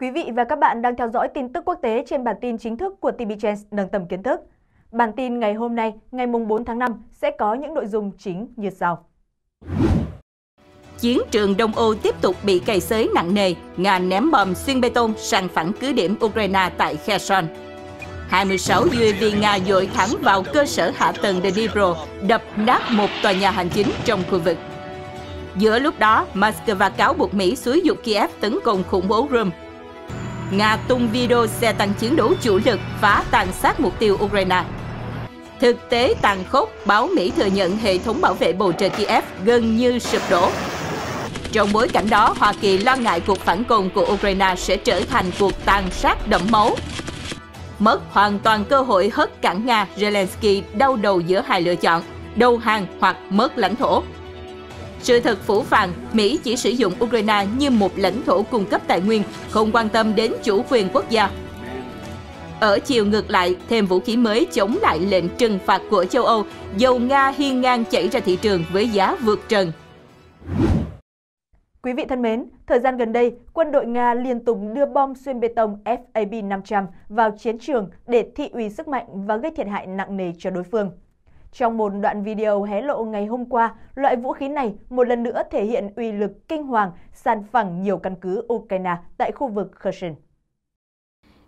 Quý vị và các bạn đang theo dõi tin tức quốc tế trên bản tin chính thức của TV Trends nâng tầm kiến thức. Bản tin ngày hôm nay, ngày 4 tháng 5 sẽ có những nội dung chính như sau. Chiến trường Đông Âu tiếp tục bị cày xới nặng nề, Nga ném bom xuyên bê tông sang phẳng cứ điểm Ukraine tại Kherson. 26 UAV Nga dội thẳng vào cơ sở hạ tầng Dnipro, đập nát một tòa nhà hành chính trong khu vực. Giữa lúc đó, Moscow cáo buộc Mỹ xúi dục Kiev tấn công khủng bố Rome Nga tung video xe tăng chiến đấu chủ lực phá tàn sát mục tiêu Ukraine. Thực tế tàn khốc, báo Mỹ thừa nhận hệ thống bảo vệ bầu trời Kiev gần như sụp đổ. Trong bối cảnh đó, Hoa Kỳ lo ngại cuộc phản công của Ukraine sẽ trở thành cuộc tàn sát đẫm máu. Mất hoàn toàn cơ hội hất cản Nga, Zelensky đau đầu giữa hai lựa chọn, đầu hàng hoặc mất lãnh thổ. Sự thật phủ phàng, Mỹ chỉ sử dụng Ukraine như một lãnh thổ cung cấp tài nguyên, không quan tâm đến chủ quyền quốc gia. Ở chiều ngược lại, thêm vũ khí mới chống lại lệnh trừng phạt của châu Âu, dầu Nga hiên ngang chảy ra thị trường với giá vượt trần. Quý vị thân mến, thời gian gần đây, quân đội Nga liên tục đưa bom xuyên bê tông FAB-500 vào chiến trường để thị uy sức mạnh và gây thiệt hại nặng nề cho đối phương. Trong một đoạn video hé lộ ngày hôm qua, loại vũ khí này một lần nữa thể hiện uy lực kinh hoàng san phẳng nhiều căn cứ Ukraine tại khu vực Kherson.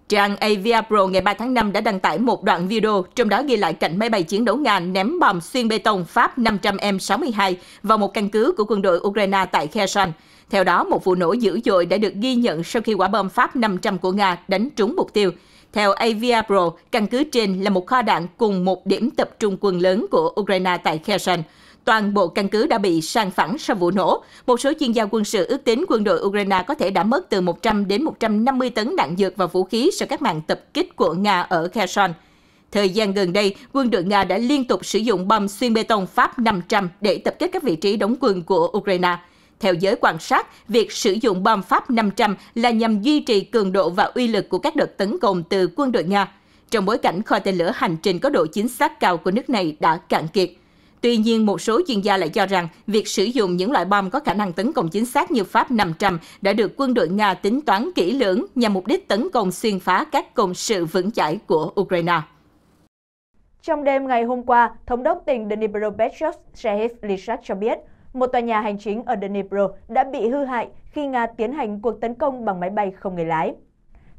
Trang Avia Pro ngày 3 tháng 5 đã đăng tải một đoạn video, trong đó ghi lại cảnh máy bay chiến đấu Nga ném bom xuyên bê tông Pháp 500M62 vào một căn cứ của quân đội Ukraine tại Kherson. Theo đó, một vụ nổ dữ dội đã được ghi nhận sau khi quả bom Pháp 500 của Nga đánh trúng mục tiêu. Theo Avia Pro, căn cứ trên là một kho đạn cùng một điểm tập trung quân lớn của Ukraine tại Kherson. Toàn bộ căn cứ đã bị sang phẳng sau vụ nổ. Một số chuyên gia quân sự ước tính quân đội Ukraine có thể đã mất từ 100 đến 150 tấn đạn dược và vũ khí sau các mạng tập kích của Nga ở Kherson. Thời gian gần đây, quân đội Nga đã liên tục sử dụng bom xuyên bê tông Pháp 500 để tập kết các vị trí đóng quân của Ukraine. Theo giới quan sát, việc sử dụng bom Pháp 500 là nhằm duy trì cường độ và uy lực của các đợt tấn công từ quân đội Nga, trong bối cảnh kho tên lửa hành trình có độ chính xác cao của nước này đã cạn kiệt. Tuy nhiên, một số chuyên gia lại cho rằng việc sử dụng những loại bom có khả năng tấn công chính xác như Pháp 500 đã được quân đội Nga tính toán kỹ lưỡng nhằm mục đích tấn công xuyên phá các công sự vững chãi của Ukraine. Trong đêm ngày hôm qua, Thống đốc tỉnh Dnipropetrovsk Sheriff Lysak cho biết, một tòa nhà hành chính ở Dnipro đã bị hư hại khi Nga tiến hành cuộc tấn công bằng máy bay không người lái.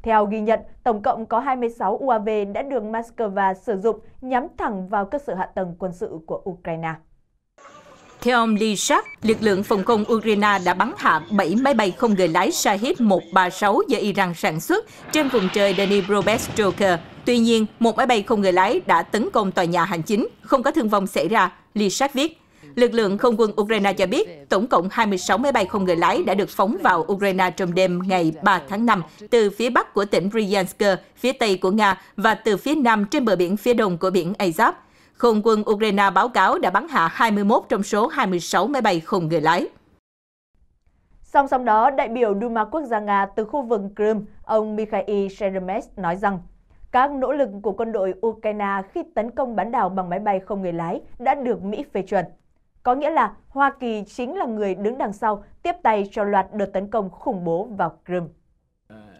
Theo ghi nhận, tổng cộng có 26 UAV đã được Moscow sử dụng nhắm thẳng vào cơ sở hạ tầng quân sự của Ukraine. Theo ông Lysak, lực lượng phòng không Ukraine đã bắn hạ 7 máy bay không người lái Shahid-136 do Iran sản xuất trên vùng trời Dnipropetrovsk. Tuy nhiên, một máy bay không người lái đã tấn công tòa nhà hành chính, không có thương vong xảy ra, Lysak viết. Lực lượng không quân Ukraine cho biết tổng cộng 26 máy bay không người lái đã được phóng vào Ukraine trong đêm ngày 3 tháng 5 từ phía bắc của tỉnh Bryansk, phía tây của Nga và từ phía nam trên bờ biển phía đông của biển Azov. Không quân Ukraine báo cáo đã bắn hạ 21 trong số 26 máy bay không người lái. Song song đó, đại biểu Duma Quốc gia Nga từ khu vực Crimea, ông Mikhail Sheremetz nói rằng các nỗ lực của quân đội Ukraine khi tấn công bán đảo bằng máy bay không người lái đã được Mỹ phê chuẩn có nghĩa là Hoa Kỳ chính là người đứng đằng sau tiếp tay cho loạt đợt tấn công khủng bố vào Crimea.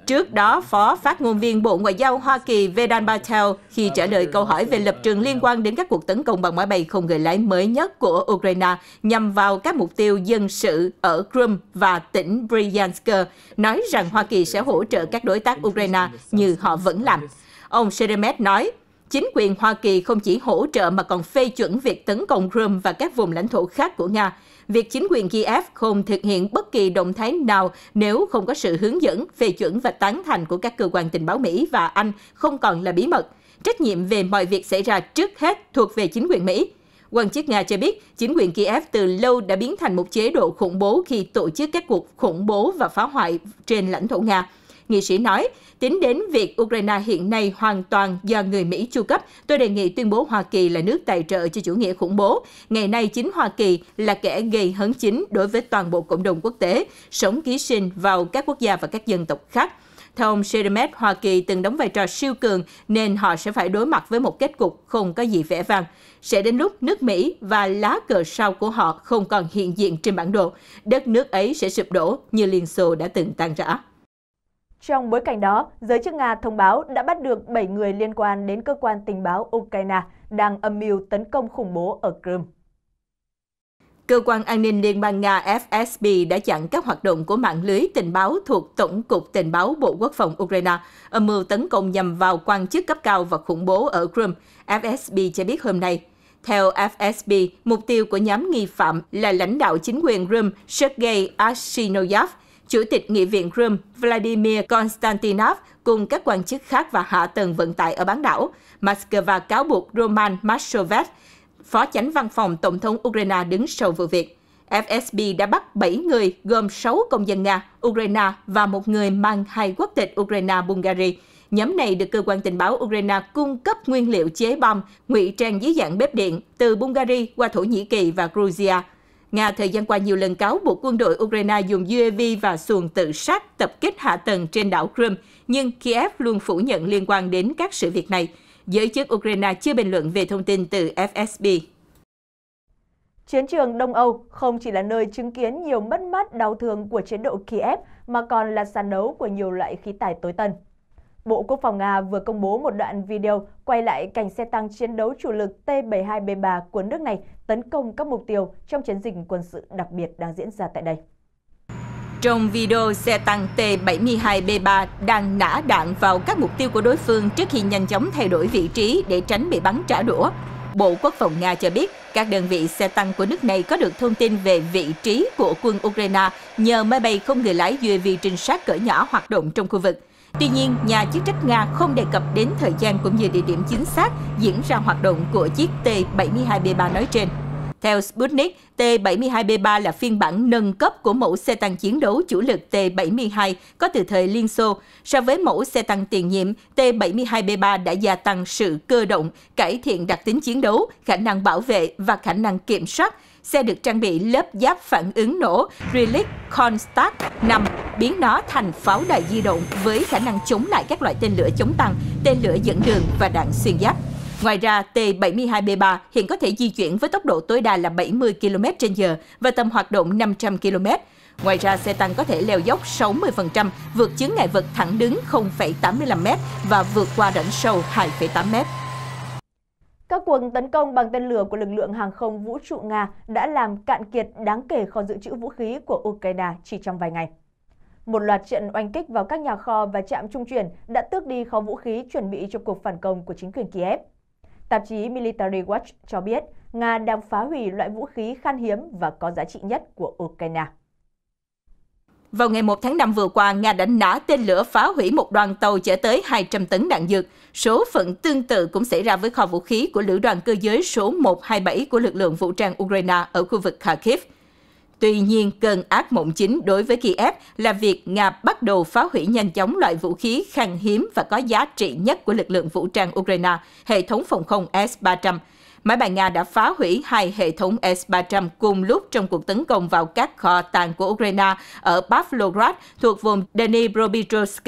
Trước đó, Phó Phát ngôn viên Bộ Ngoại giao Hoa Kỳ Vedan Patel khi trả lời câu hỏi về lập trường liên quan đến các cuộc tấn công bằng máy bay không người lái mới nhất của Ukraine nhằm vào các mục tiêu dân sự ở Crimea và tỉnh Bryansk, nói rằng Hoa Kỳ sẽ hỗ trợ các đối tác Ukraine như họ vẫn làm. Ông Sheremet nói, chính quyền Hoa Kỳ không chỉ hỗ trợ mà còn phê chuẩn việc tấn công Crimea và các vùng lãnh thổ khác của Nga. Việc chính quyền Kiev không thực hiện bất kỳ động thái nào nếu không có sự hướng dẫn, phê chuẩn và tán thành của các cơ quan tình báo Mỹ và Anh không còn là bí mật. Trách nhiệm về mọi việc xảy ra trước hết thuộc về chính quyền Mỹ. Quan chức Nga cho biết, chính quyền Kiev từ lâu đã biến thành một chế độ khủng bố khi tổ chức các cuộc khủng bố và phá hoại trên lãnh thổ Nga. Nghị sĩ nói, tính đến việc Ukraine hiện nay hoàn toàn do người Mỹ chu cấp, tôi đề nghị tuyên bố Hoa Kỳ là nước tài trợ cho chủ nghĩa khủng bố. Ngày nay chính Hoa Kỳ là kẻ gây hấn chính đối với toàn bộ cộng đồng quốc tế, sống ký sinh vào các quốc gia và các dân tộc khác. Theo ông Sheremet, Hoa Kỳ từng đóng vai trò siêu cường nên họ sẽ phải đối mặt với một kết cục không có gì vẻ vang. Sẽ đến lúc nước Mỹ và lá cờ sau của họ không còn hiện diện trên bản đồ, đất nước ấy sẽ sụp đổ như Liên Xô đã từng tan rã. Trong bối cảnh đó, giới chức Nga thông báo đã bắt được 7 người liên quan đến cơ quan tình báo Ukraine đang âm mưu tấn công khủng bố ở Crimea. Cơ quan an ninh Liên bang Nga FSB đã chặn các hoạt động của mạng lưới tình báo thuộc Tổng cục Tình báo Bộ Quốc phòng Ukraine, âm mưu tấn công nhằm vào quan chức cấp cao và khủng bố ở Crimea, FSB cho biết hôm nay. Theo FSB, mục tiêu của nhóm nghi phạm là lãnh đạo chính quyền Crimea Sergei Aksionoyev, Chủ tịch Nghị viện Crimea Vladimir Konstantinov cùng các quan chức khác và hạ tầng vận tải ở bán đảo. Moscow cáo buộc Roman Mashovet, phó chánh văn phòng Tổng thống Ukraine đứng sau vụ việc. FSB đã bắt 7 người gồm 6 công dân Nga, Ukraine và một người mang hai quốc tịch Ukraine-Bulgaria. Nhóm này được cơ quan tình báo Ukraine cung cấp nguyên liệu chế bom, ngụy trang dưới dạng bếp điện từ Bulgaria qua Thổ Nhĩ Kỳ và Georgia. Nga thời gian qua nhiều lần cáo buộc quân đội Ukraine dùng UAV và xuồng tự sát tập kích hạ tầng trên đảo Crimea, nhưng Kiev luôn phủ nhận liên quan đến các sự việc này. Giới chức Ukraine chưa bình luận về thông tin từ FSB. Chiến trường Đông Âu không chỉ là nơi chứng kiến nhiều mất mát đau thương của chế độ Kiev mà còn là sàn đấu của nhiều loại khí tài tối tân. Bộ Quốc phòng Nga vừa công bố một đoạn video quay lại cảnh xe tăng chiến đấu chủ lực T-72B3 của nước này tấn công các mục tiêu trong chiến dịch quân sự đặc biệt đang diễn ra tại đây. Trong video, xe tăng T-72B3 đang nã đạn vào các mục tiêu của đối phương trước khi nhanh chóng thay đổi vị trí để tránh bị bắn trả đũa. Bộ Quốc phòng Nga cho biết, các đơn vị xe tăng của nước này có được thông tin về vị trí của quân Ukraine nhờ máy bay không người lái UAV trinh sát cỡ nhỏ hoạt động trong khu vực. Tuy nhiên, nhà chức trách Nga không đề cập đến thời gian cũng như địa điểm chính xác diễn ra hoạt động của chiếc T-72B3 nói trên. Theo Sputnik, T-72B3 là phiên bản nâng cấp của mẫu xe tăng chiến đấu chủ lực T-72 có từ thời Liên Xô. So với mẫu xe tăng tiền nhiệm, T-72B3 đã gia tăng sự cơ động, cải thiện đặc tính chiến đấu, khả năng bảo vệ và khả năng kiểm soát, xe được trang bị lớp giáp phản ứng nổ Relic Constat 5 biến nó thành pháo đài di động với khả năng chống lại các loại tên lửa chống tăng, tên lửa dẫn đường và đạn xuyên giáp. Ngoài ra, T-72B3 hiện có thể di chuyển với tốc độ tối đa là 70 km h và tầm hoạt động 500 km. Ngoài ra, xe tăng có thể leo dốc 60%, vượt chướng ngại vật thẳng đứng 0,85m và vượt qua rãnh sâu 2,8m. Các cuộc tấn công bằng tên lửa của lực lượng hàng không vũ trụ Nga đã làm cạn kiệt đáng kể kho dự trữ vũ khí của Ukraine chỉ trong vài ngày. Một loạt trận oanh kích vào các nhà kho và trạm trung chuyển đã tước đi kho vũ khí chuẩn bị cho cuộc phản công của chính quyền Kiev. Tạp chí Military Watch cho biết Nga đang phá hủy loại vũ khí khan hiếm và có giá trị nhất của Ukraine. Vào ngày 1 tháng 5 vừa qua, Nga đã nã tên lửa phá hủy một đoàn tàu chở tới 200 tấn đạn dược. Số phận tương tự cũng xảy ra với kho vũ khí của lữ đoàn cơ giới số 127 của lực lượng vũ trang Ukraine ở khu vực Kharkiv. Tuy nhiên, cơn ác mộng chính đối với Kiev là việc Nga bắt đầu phá hủy nhanh chóng loại vũ khí khan hiếm và có giá trị nhất của lực lượng vũ trang Ukraine, hệ thống phòng không S-300, máy bay Nga đã phá hủy hai hệ thống S-300 cùng lúc trong cuộc tấn công vào các kho tàng của Ukraine ở Pavlograd thuộc vùng Dnipropetrovsk.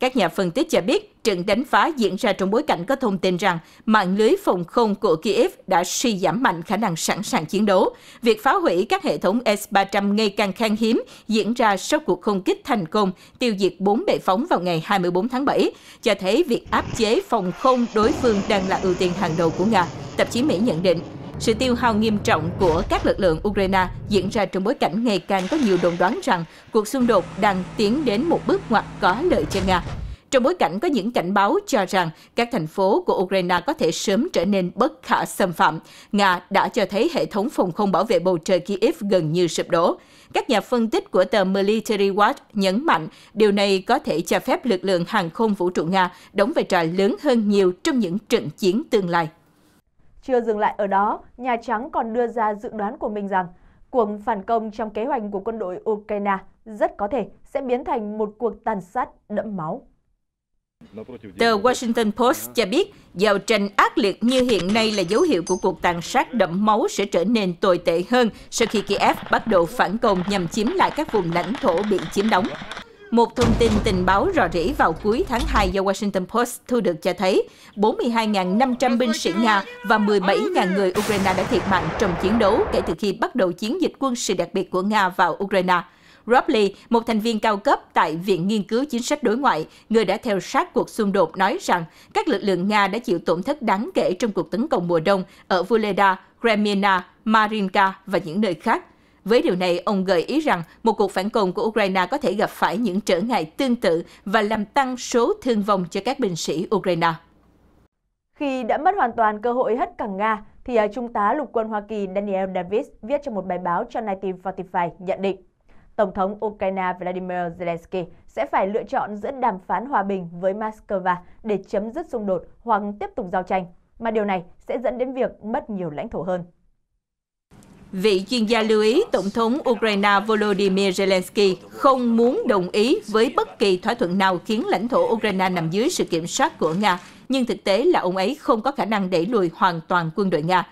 Các nhà phân tích cho biết trận đánh phá diễn ra trong bối cảnh có thông tin rằng mạng lưới phòng không của Kiev đã suy giảm mạnh khả năng sẵn sàng chiến đấu. Việc phá hủy các hệ thống S-300 ngày càng khan hiếm diễn ra sau cuộc không kích thành công tiêu diệt 4 bệ phóng vào ngày 24 tháng 7, cho thấy việc áp chế phòng không đối phương đang là ưu tiên hàng đầu của Nga, tạp chí Mỹ nhận định. Sự tiêu hao nghiêm trọng của các lực lượng Ukraine diễn ra trong bối cảnh ngày càng có nhiều đồn đoán rằng cuộc xung đột đang tiến đến một bước ngoặt có lợi cho Nga. Trong bối cảnh có những cảnh báo cho rằng các thành phố của Ukraine có thể sớm trở nên bất khả xâm phạm, Nga đã cho thấy hệ thống phòng không bảo vệ bầu trời Kiev gần như sụp đổ. Các nhà phân tích của tờ Military Watch nhấn mạnh điều này có thể cho phép lực lượng hàng không vũ trụ Nga đóng vai trò lớn hơn nhiều trong những trận chiến tương lai. Chưa dừng lại ở đó, Nhà Trắng còn đưa ra dự đoán của mình rằng cuộc phản công trong kế hoạch của quân đội Ukraine rất có thể sẽ biến thành một cuộc tàn sát đẫm máu. Tờ Washington Post cho biết, giao tranh ác liệt như hiện nay là dấu hiệu của cuộc tàn sát đẫm máu sẽ trở nên tồi tệ hơn sau khi Kiev bắt đầu phản công nhằm chiếm lại các vùng lãnh thổ bị chiếm đóng. Một thông tin tình báo rò rỉ vào cuối tháng 2 do Washington Post thu được cho thấy 42.500 binh sĩ Nga và 17.000 người Ukraine đã thiệt mạng trong chiến đấu kể từ khi bắt đầu chiến dịch quân sự đặc biệt của Nga vào Ukraine. Rob Lee, một thành viên cao cấp tại Viện Nghiên cứu Chính sách Đối ngoại, người đã theo sát cuộc xung đột, nói rằng các lực lượng Nga đã chịu tổn thất đáng kể trong cuộc tấn công mùa đông ở Vuleda, Kremina, Marinka và những nơi khác. Với điều này, ông gợi ý rằng một cuộc phản công của Ukraine có thể gặp phải những trở ngại tương tự và làm tăng số thương vong cho các binh sĩ Ukraine. Khi đã mất hoàn toàn cơ hội hất cẳng Nga, thì à, Trung tá Lục quân Hoa Kỳ Daniel Davis viết trong một bài báo cho 1945 nhận định Tổng thống Ukraine Vladimir Zelensky sẽ phải lựa chọn giữa đàm phán hòa bình với Moscow để chấm dứt xung đột hoặc tiếp tục giao tranh, mà điều này sẽ dẫn đến việc mất nhiều lãnh thổ hơn. Vị chuyên gia lưu ý Tổng thống Ukraine Volodymyr Zelensky không muốn đồng ý với bất kỳ thỏa thuận nào khiến lãnh thổ Ukraine nằm dưới sự kiểm soát của Nga, nhưng thực tế là ông ấy không có khả năng đẩy lùi hoàn toàn quân đội Nga.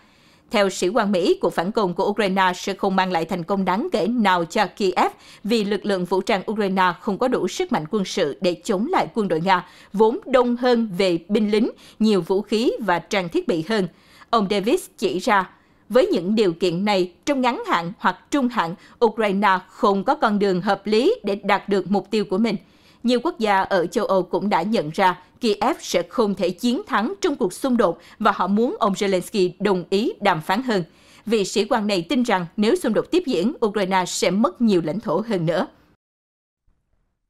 Theo sĩ quan Mỹ, cuộc phản công của Ukraine sẽ không mang lại thành công đáng kể nào cho Kiev vì lực lượng vũ trang Ukraine không có đủ sức mạnh quân sự để chống lại quân đội Nga, vốn đông hơn về binh lính, nhiều vũ khí và trang thiết bị hơn. Ông Davis chỉ ra với những điều kiện này, trong ngắn hạn hoặc trung hạn, Ukraine không có con đường hợp lý để đạt được mục tiêu của mình. Nhiều quốc gia ở châu Âu cũng đã nhận ra Kiev sẽ không thể chiến thắng trong cuộc xung đột và họ muốn ông Zelensky đồng ý đàm phán hơn. Vị sĩ quan này tin rằng nếu xung đột tiếp diễn, Ukraine sẽ mất nhiều lãnh thổ hơn nữa.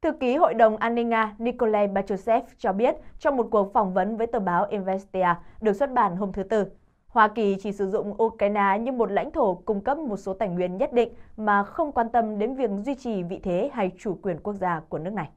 Thư ký Hội đồng An ninh Nga Nikolai Patrushev cho biết trong một cuộc phỏng vấn với tờ báo Investia được xuất bản hôm thứ Tư, Hoa Kỳ chỉ sử dụng Ukraine như một lãnh thổ cung cấp một số tài nguyên nhất định mà không quan tâm đến việc duy trì vị thế hay chủ quyền quốc gia của nước này.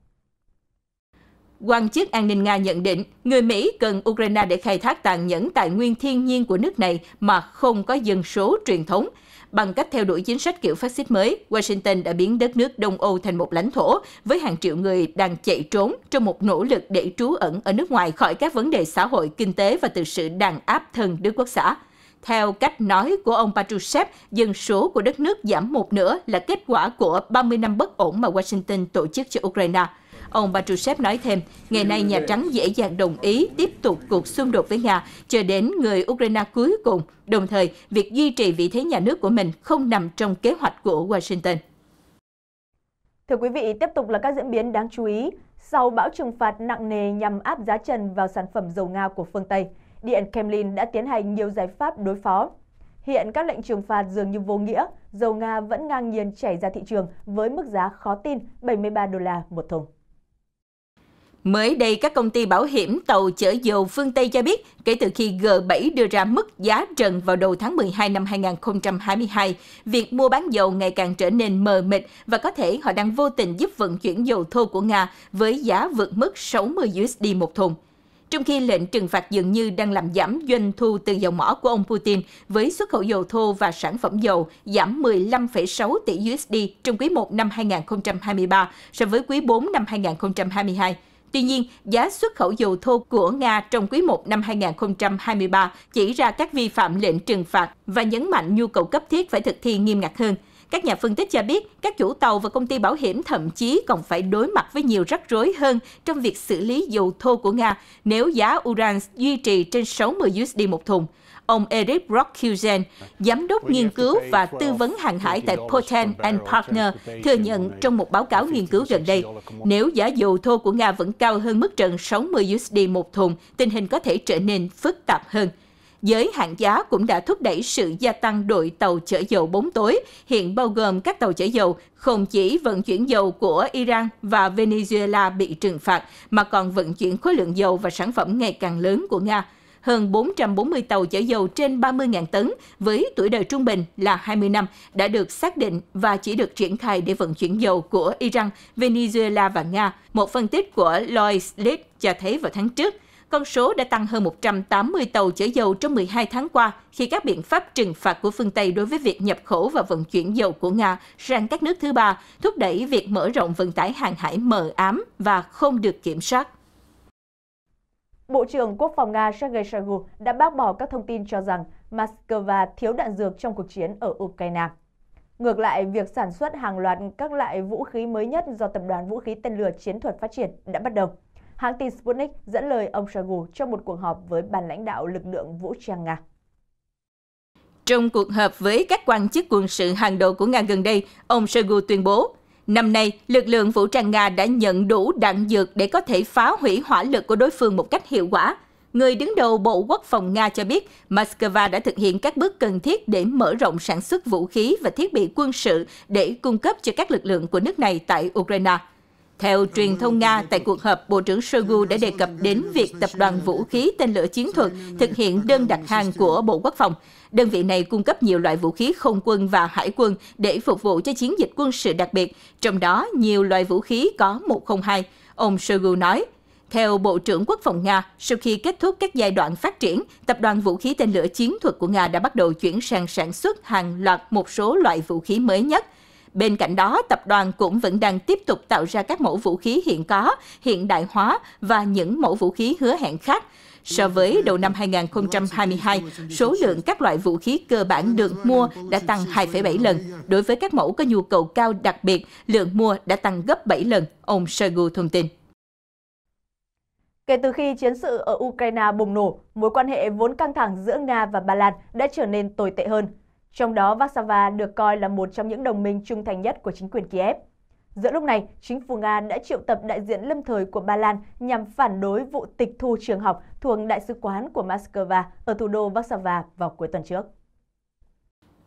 Quan chức an ninh Nga nhận định người Mỹ cần Ukraine để khai thác tàn nhẫn tài nguyên thiên nhiên của nước này mà không có dân số truyền thống – Bằng cách theo đuổi chính sách kiểu phát xít mới, Washington đã biến đất nước Đông Âu thành một lãnh thổ với hàng triệu người đang chạy trốn trong một nỗ lực để trú ẩn ở nước ngoài khỏi các vấn đề xã hội, kinh tế và từ sự đàn áp thần Đức Quốc xã. Theo cách nói của ông Patrushev, dân số của đất nước giảm một nửa là kết quả của 30 năm bất ổn mà Washington tổ chức cho Ukraine. Ông Patrushev nói thêm, ngày nay Nhà Trắng dễ dàng đồng ý tiếp tục cuộc xung đột với Nga chờ đến người Ukraine cuối cùng, đồng thời việc duy trì vị thế nhà nước của mình không nằm trong kế hoạch của Washington. Thưa quý vị, tiếp tục là các diễn biến đáng chú ý. Sau bão trừng phạt nặng nề nhằm áp giá trần vào sản phẩm dầu Nga của phương Tây, Điện Kremlin đã tiến hành nhiều giải pháp đối phó. Hiện các lệnh trừng phạt dường như vô nghĩa, dầu Nga vẫn ngang nhiên chảy ra thị trường với mức giá khó tin 73 đô la một thùng. Mới đây, các công ty bảo hiểm tàu chở dầu phương Tây cho biết, kể từ khi G7 đưa ra mức giá trần vào đầu tháng 12 năm 2022, việc mua bán dầu ngày càng trở nên mờ mịt và có thể họ đang vô tình giúp vận chuyển dầu thô của Nga với giá vượt mức 60 USD một thùng. Trong khi lệnh trừng phạt dường như đang làm giảm doanh thu từ dầu mỏ của ông Putin với xuất khẩu dầu thô và sản phẩm dầu giảm 15,6 tỷ USD trong quý 1 năm 2023 so với quý 4 năm 2022. Tuy nhiên, giá xuất khẩu dầu thô của Nga trong quý 1 năm 2023 chỉ ra các vi phạm lệnh trừng phạt và nhấn mạnh nhu cầu cấp thiết phải thực thi nghiêm ngặt hơn. Các nhà phân tích cho biết, các chủ tàu và công ty bảo hiểm thậm chí còn phải đối mặt với nhiều rắc rối hơn trong việc xử lý dầu thô của Nga nếu giá uran duy trì trên 60 USD một thùng ông Eric Rockhuizen, giám đốc nghiên cứu và tư vấn hàng hải tại Poten and Partner, thừa nhận trong một báo cáo nghiên cứu gần đây, nếu giá dầu thô của Nga vẫn cao hơn mức trần 60 USD một thùng, tình hình có thể trở nên phức tạp hơn. Giới hạn giá cũng đã thúc đẩy sự gia tăng đội tàu chở dầu bóng tối, hiện bao gồm các tàu chở dầu không chỉ vận chuyển dầu của Iran và Venezuela bị trừng phạt, mà còn vận chuyển khối lượng dầu và sản phẩm ngày càng lớn của Nga hơn 440 tàu chở dầu trên 30.000 tấn với tuổi đời trung bình là 20 năm đã được xác định và chỉ được triển khai để vận chuyển dầu của Iran, Venezuela và Nga. Một phân tích của Lloyd's List cho thấy vào tháng trước, con số đã tăng hơn 180 tàu chở dầu trong 12 tháng qua khi các biện pháp trừng phạt của phương Tây đối với việc nhập khẩu và vận chuyển dầu của Nga sang các nước thứ ba thúc đẩy việc mở rộng vận tải hàng hải mờ ám và không được kiểm soát. Bộ trưởng Quốc phòng Nga Sergei Shoigu đã bác bỏ các thông tin cho rằng Moscow thiếu đạn dược trong cuộc chiến ở Ukraine. Ngược lại, việc sản xuất hàng loạt các loại vũ khí mới nhất do Tập đoàn Vũ khí Tên lửa Chiến thuật Phát triển đã bắt đầu. Hãng tin Sputnik dẫn lời ông Shoigu trong một cuộc họp với ban lãnh đạo lực lượng vũ trang Nga. Trong cuộc họp với các quan chức quân sự hàng đầu của Nga gần đây, ông Shoigu tuyên bố Năm nay, lực lượng vũ trang Nga đã nhận đủ đạn dược để có thể phá hủy hỏa lực của đối phương một cách hiệu quả. Người đứng đầu Bộ Quốc phòng Nga cho biết Moscow đã thực hiện các bước cần thiết để mở rộng sản xuất vũ khí và thiết bị quân sự để cung cấp cho các lực lượng của nước này tại Ukraine. Theo truyền thông Nga, tại cuộc họp, Bộ trưởng Shoigu đã đề cập đến việc tập đoàn vũ khí tên lửa chiến thuật thực hiện đơn đặt hàng của Bộ Quốc phòng. Đơn vị này cung cấp nhiều loại vũ khí không quân và hải quân để phục vụ cho chiến dịch quân sự đặc biệt, trong đó nhiều loại vũ khí có 102. Ông Shoigu nói, theo Bộ trưởng Quốc phòng Nga, sau khi kết thúc các giai đoạn phát triển, tập đoàn vũ khí tên lửa chiến thuật của Nga đã bắt đầu chuyển sang sản xuất hàng loạt một số loại vũ khí mới nhất – Bên cạnh đó, tập đoàn cũng vẫn đang tiếp tục tạo ra các mẫu vũ khí hiện có, hiện đại hóa và những mẫu vũ khí hứa hẹn khác. So với đầu năm 2022, số lượng các loại vũ khí cơ bản được mua đã tăng 2,7 lần. Đối với các mẫu có nhu cầu cao đặc biệt, lượng mua đã tăng gấp 7 lần, ông Shoigu thông tin. Kể từ khi chiến sự ở Ukraine bùng nổ, mối quan hệ vốn căng thẳng giữa Nga và Ba Lan đã trở nên tồi tệ hơn trong đó Warsaw được coi là một trong những đồng minh trung thành nhất của chính quyền Kiev. Giữa lúc này, chính phủ Nga đã triệu tập đại diện lâm thời của Ba Lan nhằm phản đối vụ tịch thu trường học thuộc Đại sứ quán của Moscow ở thủ đô Warsaw vào cuối tuần trước.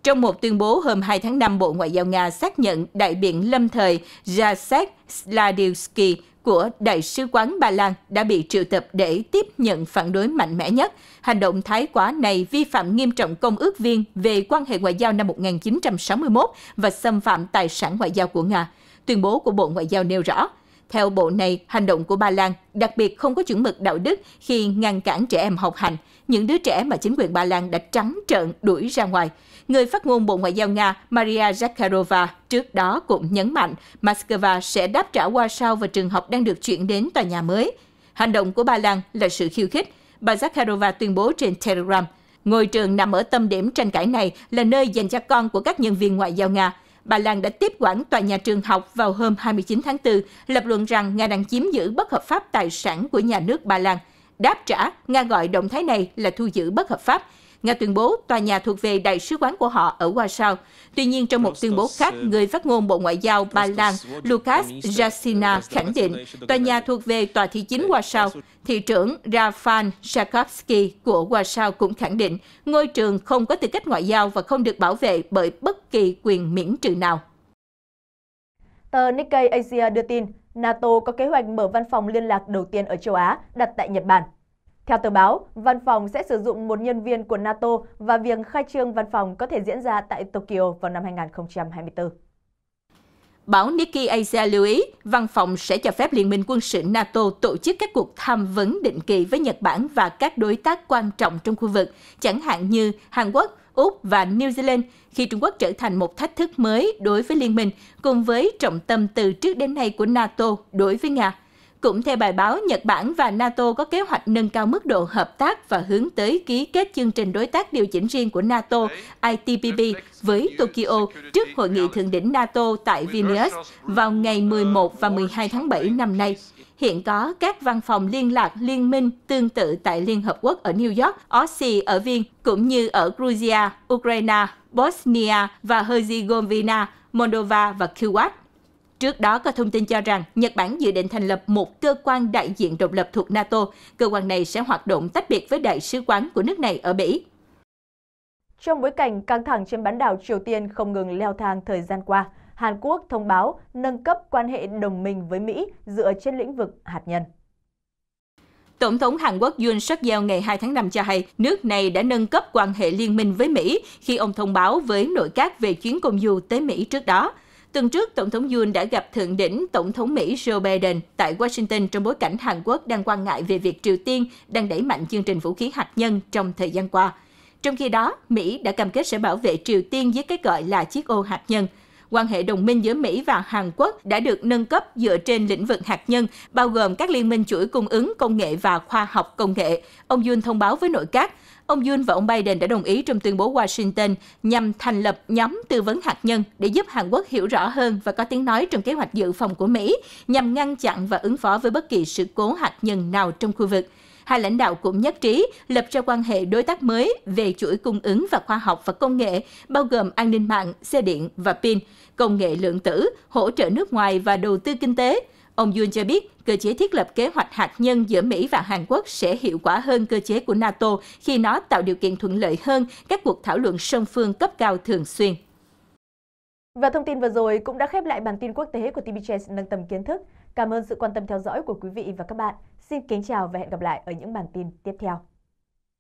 Trong một tuyên bố hôm 2 tháng 5, Bộ Ngoại giao Nga xác nhận đại biện lâm thời Jacek Sladilsky của Đại sứ quán Ba Lan đã bị triệu tập để tiếp nhận phản đối mạnh mẽ nhất. Hành động thái quá này vi phạm nghiêm trọng Công ước Viên về quan hệ ngoại giao năm 1961 và xâm phạm tài sản ngoại giao của Nga. Tuyên bố của Bộ Ngoại giao nêu rõ, theo bộ này, hành động của Ba Lan đặc biệt không có chuẩn mực đạo đức khi ngăn cản trẻ em học hành, những đứa trẻ mà chính quyền Ba Lan đã trắng trợn đuổi ra ngoài. Người phát ngôn Bộ Ngoại giao Nga Maria Zakharova trước đó cũng nhấn mạnh Moscow sẽ đáp trả qua Warsaw và trường học đang được chuyển đến tòa nhà mới. Hành động của Ba Lan là sự khiêu khích, bà Zakharova tuyên bố trên Telegram. Ngôi trường nằm ở tâm điểm tranh cãi này là nơi dành cho con của các nhân viên ngoại giao Nga bà Lan đã tiếp quản tòa nhà trường học vào hôm 29 tháng 4, lập luận rằng Nga đang chiếm giữ bất hợp pháp tài sản của nhà nước Ba Lan. Đáp trả, Nga gọi động thái này là thu giữ bất hợp pháp, Nga tuyên bố tòa nhà thuộc về đại sứ quán của họ ở Warsaw. Tuy nhiên, trong một tuyên bố khác, người phát ngôn Bộ Ngoại giao Ba Lan Lukas Jasina khẳng định tòa nhà thuộc về tòa thị chính Warsaw. Thị trưởng Rafan Sakowski của Warsaw cũng khẳng định ngôi trường không có tư cách ngoại giao và không được bảo vệ bởi bất kỳ quyền miễn trừ nào. Tờ Nikkei Asia đưa tin, NATO có kế hoạch mở văn phòng liên lạc đầu tiên ở châu Á, đặt tại Nhật Bản. Theo tờ báo, văn phòng sẽ sử dụng một nhân viên của NATO và việc khai trương văn phòng có thể diễn ra tại Tokyo vào năm 2024. Báo Nikkei Asia lưu ý, văn phòng sẽ cho phép Liên minh quân sự NATO tổ chức các cuộc tham vấn định kỳ với Nhật Bản và các đối tác quan trọng trong khu vực, chẳng hạn như Hàn Quốc, Úc và New Zealand khi Trung Quốc trở thành một thách thức mới đối với Liên minh, cùng với trọng tâm từ trước đến nay của NATO đối với Nga. Cũng theo bài báo, Nhật Bản và NATO có kế hoạch nâng cao mức độ hợp tác và hướng tới ký kết chương trình đối tác điều chỉnh riêng của NATO ITPP với Tokyo trước hội nghị thượng đỉnh NATO tại Vilnius vào ngày 11 và 12 tháng 7 năm nay. Hiện có các văn phòng liên lạc liên minh tương tự tại Liên Hợp Quốc ở New York, OSCE ở Viên, cũng như ở Georgia, Ukraine, Bosnia và Herzegovina, Moldova và Kuwait. Trước đó, có thông tin cho rằng Nhật Bản dự định thành lập một cơ quan đại diện độc lập thuộc NATO. Cơ quan này sẽ hoạt động tách biệt với đại sứ quán của nước này ở Mỹ. Trong bối cảnh căng thẳng trên bán đảo Triều Tiên không ngừng leo thang thời gian qua, Hàn Quốc thông báo nâng cấp quan hệ đồng minh với Mỹ dựa trên lĩnh vực hạt nhân. Tổng thống Hàn Quốc Yoon suk yeol ngày 2 tháng 5 cho hay nước này đã nâng cấp quan hệ liên minh với Mỹ khi ông thông báo với nội các về chuyến công du tới Mỹ trước đó. Tuần trước, Tổng thống Yoon đã gặp thượng đỉnh Tổng thống Mỹ Joe Biden tại Washington trong bối cảnh Hàn Quốc đang quan ngại về việc Triều Tiên đang đẩy mạnh chương trình vũ khí hạt nhân trong thời gian qua. Trong khi đó, Mỹ đã cam kết sẽ bảo vệ Triều Tiên dưới cái gọi là chiếc ô hạt nhân. Quan hệ đồng minh giữa Mỹ và Hàn Quốc đã được nâng cấp dựa trên lĩnh vực hạt nhân, bao gồm các liên minh chuỗi cung ứng công nghệ và khoa học công nghệ. Ông Yoon thông báo với nội các, Ông Yun và ông Biden đã đồng ý trong tuyên bố Washington nhằm thành lập nhóm tư vấn hạt nhân để giúp Hàn Quốc hiểu rõ hơn và có tiếng nói trong kế hoạch dự phòng của Mỹ nhằm ngăn chặn và ứng phó với bất kỳ sự cố hạt nhân nào trong khu vực hai lãnh đạo cũng nhất trí lập ra quan hệ đối tác mới về chuỗi cung ứng và khoa học và công nghệ, bao gồm an ninh mạng, xe điện và pin, công nghệ lượng tử, hỗ trợ nước ngoài và đầu tư kinh tế. Ông Yun cho biết, cơ chế thiết lập kế hoạch hạt nhân giữa Mỹ và Hàn Quốc sẽ hiệu quả hơn cơ chế của NATO khi nó tạo điều kiện thuận lợi hơn các cuộc thảo luận song phương cấp cao thường xuyên. Và thông tin vừa rồi cũng đã khép lại bản tin quốc tế của TBS nâng tầm kiến thức. Cảm ơn sự quan tâm theo dõi của quý vị và các bạn. Xin kính chào và hẹn gặp lại ở những bản tin tiếp theo.